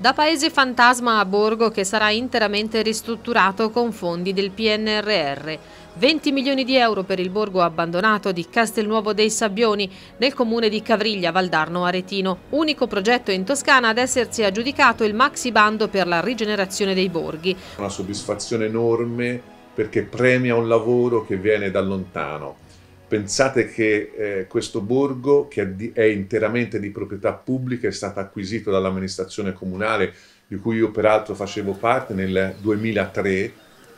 Da paese fantasma a borgo che sarà interamente ristrutturato con fondi del PNRR. 20 milioni di euro per il borgo abbandonato di Castelnuovo dei Sabbioni nel comune di Cavriglia, Valdarno, Aretino, unico progetto in Toscana ad essersi aggiudicato il maxi bando per la rigenerazione dei borghi. Una soddisfazione enorme perché premia un lavoro che viene da lontano Pensate che eh, questo borgo, che è, di, è, interamente di proprietà pubblica, è stato acquisito dall'amministrazione comunale, di cui io peraltro facevo parte nel 2003,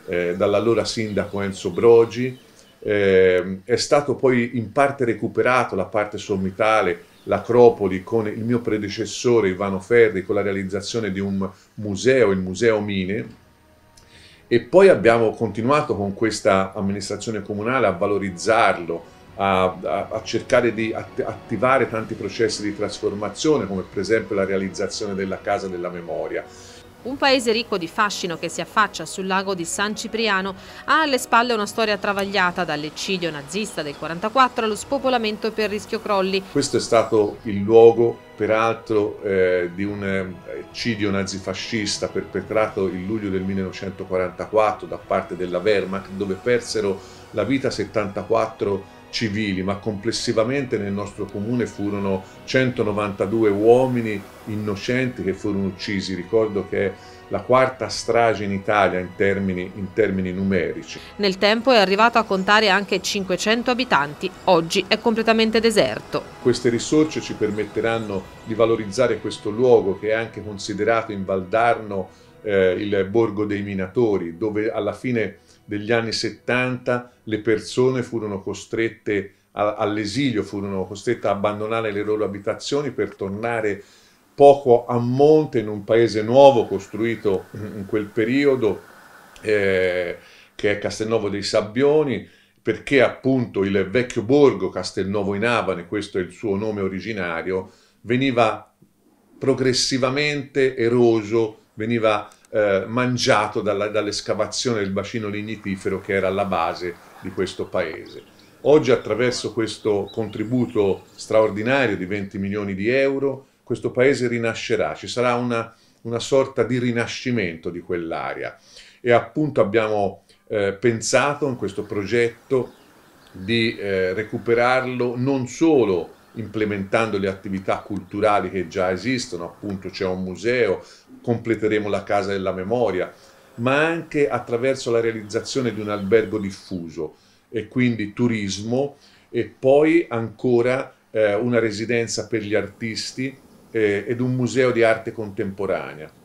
eh, dall'allora sindaco Enzo Brogi, eh, è stato poi in parte recuperato la parte sommitale, l'Acropoli, con il mio predecessore Ivano Ferri, con la realizzazione di un museo, il Museo Mine, e poi abbiamo continuato con questa amministrazione comunale a valorizzarlo, a, a, a cercare di att- attivare tanti processi di trasformazione, come per esempio la realizzazione della Casa della Memoria. Un paese ricco di fascino che si affaccia sul lago di San Cipriano ha alle spalle una storia travagliata dall'eccidio nazista del 44 allo spopolamento per rischio crolli. Questo è stato il luogo, peraltro, eh, di un eh, eccidio nazifascista perpetrato il luglio del 1944 da parte della Wehrmacht, dove persero la vita 74 civili, ma complessivamente nel nostro comune furono 192 uomini innocenti che furono uccisi. Ricordo che la quarta strage in Italia in termini, in termini, numerici. Nel tempo è arrivato a contare anche 500 abitanti, oggi è completamente deserto. Queste risorse ci permetteranno di valorizzare questo luogo che è anche considerato in Valdarno eh, il borgo dei minatori, dove alla fine degli anni 70 le persone furono costrette a, all'esilio, furono costrette a abbandonare le loro abitazioni per tornare poco a monte in un paese nuovo costruito in quel periodo, eh, che è Castelnuovo dei Sabbioni, perché appunto il vecchio borgo Castelnuovo in Avane, questo è il suo nome originario, veniva progressivamente eroso, veniva eh, mangiato dalla, dall'escavazione del bacino lignitifero che era alla base di questo paese. Oggi attraverso questo contributo straordinario di 20 milioni di euro questo paese rinascerà, ci sarà una, una sorta di rinascimento di quell'area e appunto abbiamo eh, pensato in questo progetto di eh, recuperarlo non solo implementando le attività culturali che già esistono, appunto c'è un museo, completeremo la casa della memoria, ma anche attraverso la realizzazione di un albergo diffuso e quindi turismo e poi ancora eh, una residenza per gli artisti eh, ed un museo di arte contemporanea.